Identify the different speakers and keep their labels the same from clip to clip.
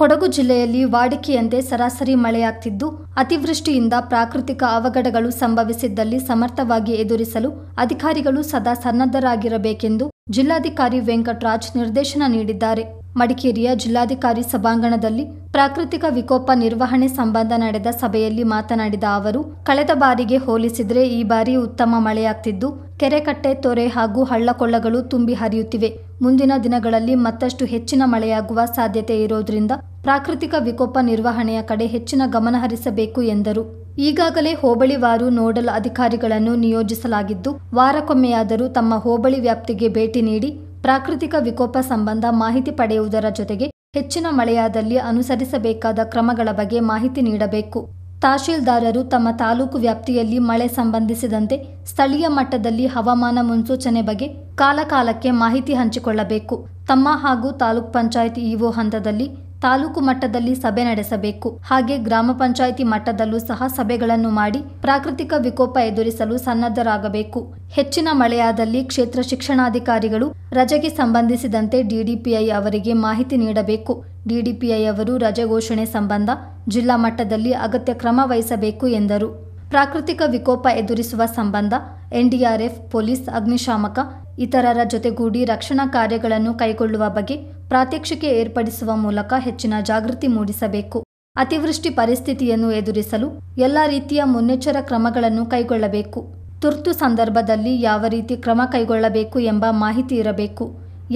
Speaker 1: ಕೊಡಗು ಜಿಲ್ಲೆಯಲ್ಲಿ ವಾಡಿಕೆಯಂತೆ ಸರಾಸರಿ ಮಳೆಯಾಗ್ತಿದ್ದು ಅತಿವೃಷ್ಟಿಯಿಂದ ಪ್ರಾಕೃತಿಕ ಅವಘಡಗಳು ಸಂಭವಿಸಿದ್ದಲ್ಲಿ ಸಮರ್ಥವಾಗಿ ಎದುರಿಸಲು ಅಧಿಕಾರಿಗಳು ಸದಾ ಸನ್ನದ್ಧರಾಗಿರಬೇಕೆಂದು ಜಿಲ್ಲಾಧಿಕಾರಿ ವೆಂಕಟರಾಜ್ ನಿರ್ದೇಶನ ನೀಡಿದ್ದಾರೆ ಮಡಿಕೇರಿಯ ಜಿಲ್ಲಾಧಿಕಾರಿ ಸಭಾಂಗಣದಲ್ಲಿ ಪ್ರಾಕೃತಿಕ ವಿಕೋಪ ನಿರ್ವಹಣೆ ಸಂಬಂಧ ನಡೆದ ಸಭೆಯಲ್ಲಿ ಮಾತನಾಡಿದ ಅವರು ಕಳೆದ ಬಾರಿಗೆ ಹೋಲಿಸಿದರೆ ಈ ಬಾರಿ ಉತ್ತಮ ಮಳೆಯಾಗ್ತಿದ್ದು ಕೆರೆಕಟ್ಟೆ ತೊರೆ ಹಾಗೂ ಹಳ್ಳಕೊಳ್ಳಗಳು ತುಂಬಿ ಹರಿಯುತ್ತಿವೆ ಮುಂದಿನ ದಿನಗಳಲ್ಲಿ ಮತ್ತಷ್ಟು ಹೆಚ್ಚಿನ ಮಳೆಯಾಗುವ ಸಾಧ್ಯತೆ ಇರೋದ್ರಿಂದ ಪ್ರಾಕೃತಿಕ ವಿಕೋಪ ನಿರ್ವಹಣೆಯ ಕಡೆ ಹೆಚ್ಚಿನ ಗಮನ ಹರಿಸಬೇಕು ಎಂದರು ಈಗಾಗಲೇ ಹೋಬಳಿವಾರು ನೋಡಲ್ ಅಧಿಕಾರಿಗಳನ್ನು ನಿಯೋಜಿಸಲಾಗಿದ್ದು ವಾರಕ್ಕೊಮ್ಮೆಯಾದರೂ ತಮ್ಮ ಹೋಬಳಿ ವ್ಯಾಪ್ತಿಗೆ ಭೇಟಿ ನೀಡಿ ಪ್ರಾಕೃತಿಕ ವಿಕೋಪ ಸಂಬಂಧ ಮಾಹಿತಿ ಪಡೆಯುವುದರ ಜೊತೆಗೆ ಹೆಚ್ಚಿನ ಮಳೆಯಾದಲ್ಲಿ ಅನುಸರಿಸಬೇಕಾದ ಕ್ರಮಗಳ ಬಗ್ಗೆ ಮಾಹಿತಿ ನೀಡಬೇಕು ತಹಶೀಲ್ದಾರರು ತಮ್ಮ ತಾಲೂಕು ವ್ಯಾಪ್ತಿಯಲ್ಲಿ ಮಳೆ ಸಂಬಂಧಿಸಿದಂತೆ ಸ್ಥಳೀಯ ಮಟ್ಟದಲ್ಲಿ ಹವಾಮಾನ ಮುನ್ಸೂಚನೆ ಬಗ್ಗೆ ಕಾಲಕಾಲಕ್ಕೆ ಮಾಹಿತಿ ಹಂಚಿಕೊಳ್ಳಬೇಕು ತಮ್ಮ ಹಾಗೂ ತಾಲೂಕ್ ಪಂಚಾಯತ್ ಇಒ ಹಂತದಲ್ಲಿ ತಾಲೂಕು ಮಟ್ಟದಲ್ಲಿ ಸಭೆ ನಡೆಸಬೇಕು ಹಾಗೆ ಗ್ರಾಮ ಪಂಚಾಯಿತಿ ಮಟ್ಟದಲ್ಲೂ ಸಹ ಸಭೆಗಳನ್ನು ಮಾಡಿ ಪ್ರಾಕೃತಿಕ ವಿಕೋಪ ಎದುರಿಸಲು ಸನ್ನದ್ಧರಾಗಬೇಕು ಹೆಚ್ಚಿನ ಮಳೆಯಾದಲ್ಲಿ ಕ್ಷೇತ್ರ ಶಿಕ್ಷಣಾಧಿಕಾರಿಗಳು ರಜೆಗೆ ಸಂಬಂಧಿಸಿದಂತೆ ಡಿಡಿಪಿಐ ಅವರಿಗೆ ಮಾಹಿತಿ ನೀಡಬೇಕು ಡಿಡಿಪಿಐ ಅವರು ರಜೆ ಘೋಷಣೆ ಸಂಬಂಧ ಜಿಲ್ಲಾ ಮಟ್ಟದಲ್ಲಿ ಅಗತ್ಯ ಕ್ರಮ ವಹಿಸಬೇಕು ಎಂದರು ಪ್ರಾಕೃತಿಕ ವಿಕೋಪ ಎದುರಿಸುವ ಸಂಬಂಧ ಎನ್ಡಿಆರ್ಎಫ್ ಪೊಲೀಸ್ ಅಗ್ನಿಶಾಮಕ ಇತರರ ಜೊತೆಗೂಡಿ ರಕ್ಷಣಾ ಕಾರ್ಯಗಳನ್ನು ಕೈಗೊಳ್ಳುವ ಬಗ್ಗೆ ಪ್ರಾತ್ಯಕ್ಷಿಕೆ ಏರ್ಪಡಿಸುವ ಮೂಲಕ ಹೆಚ್ಚಿನ ಜಾಗೃತಿ ಮೂಡಿಸಬೇಕು ಅತಿವೃಷ್ಟಿ ಪರಿಸ್ಥಿತಿಯನ್ನು ಎದುರಿಸಲು ಎಲ್ಲ ರೀತಿಯ ಮುನ್ನೆಚ್ಚರ ಕ್ರಮಗಳನ್ನು ಕೈಗೊಳ್ಳಬೇಕು ತುರ್ತು ಸಂದರ್ಭದಲ್ಲಿ ಯಾವ ರೀತಿ ಕ್ರಮ ಕೈಗೊಳ್ಳಬೇಕು ಎಂಬ ಮಾಹಿತಿ ಇರಬೇಕು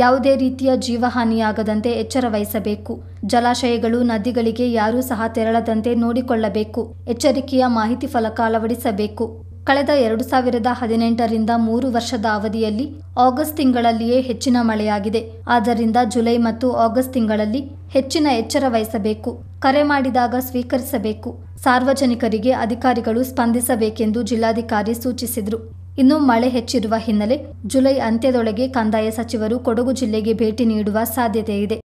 Speaker 1: ಯಾವುದೇ ರೀತಿಯ ಜೀವಹಾನಿಯಾಗದಂತೆ ಎಚ್ಚರ ವಹಿಸಬೇಕು ಜಲಾಶಯಗಳು ನದಿಗಳಿಗೆ ಯಾರೂ ಸಹ ತೆರಳದಂತೆ ನೋಡಿಕೊಳ್ಳಬೇಕು ಎಚ್ಚರಿಕೆಯ ಮಾಹಿತಿ ಫಲಕ ಅಳವಡಿಸಬೇಕು ಕಳೆದ ಎರಡು ಸಾವಿರದ ಹದಿನೆಂಟರಿಂದ ಮೂರು ವರ್ಷದ ಅವಧಿಯಲ್ಲಿ ಆಗಸ್ಟ್ ತಿಂಗಳಲ್ಲಿಯೇ ಹೆಚ್ಚಿನ ಮಳೆಯಾಗಿದೆ ಆದ್ದರಿಂದ ಜುಲೈ ಮತ್ತು ಆಗಸ್ಟ್ ತಿಂಗಳಲ್ಲಿ ಹೆಚ್ಚಿನ ಎಚ್ಚರ ವಹಿಸಬೇಕು ಕರೆ ಮಾಡಿದಾಗ ಸ್ವೀಕರಿಸಬೇಕು ಸಾರ್ವಜನಿಕರಿಗೆ ಅಧಿಕಾರಿಗಳು ಸ್ಪಂದಿಸಬೇಕೆಂದು ಜಿಲ್ಲಾಧಿಕಾರಿ ಸೂಚಿಸಿದರು ಇನ್ನು ಮಳೆ ಹೆಚ್ಚಿರುವ ಹಿನ್ನೆಲೆ ಜುಲೈ ಅಂತ್ಯದೊಳಗೆ ಕಂದಾಯ ಸಚಿವರು ಕೊಡಗು ಜಿಲ್ಲೆಗೆ ಭೇಟಿ ನೀಡುವ ಸಾಧ್ಯತೆ ಇದೆ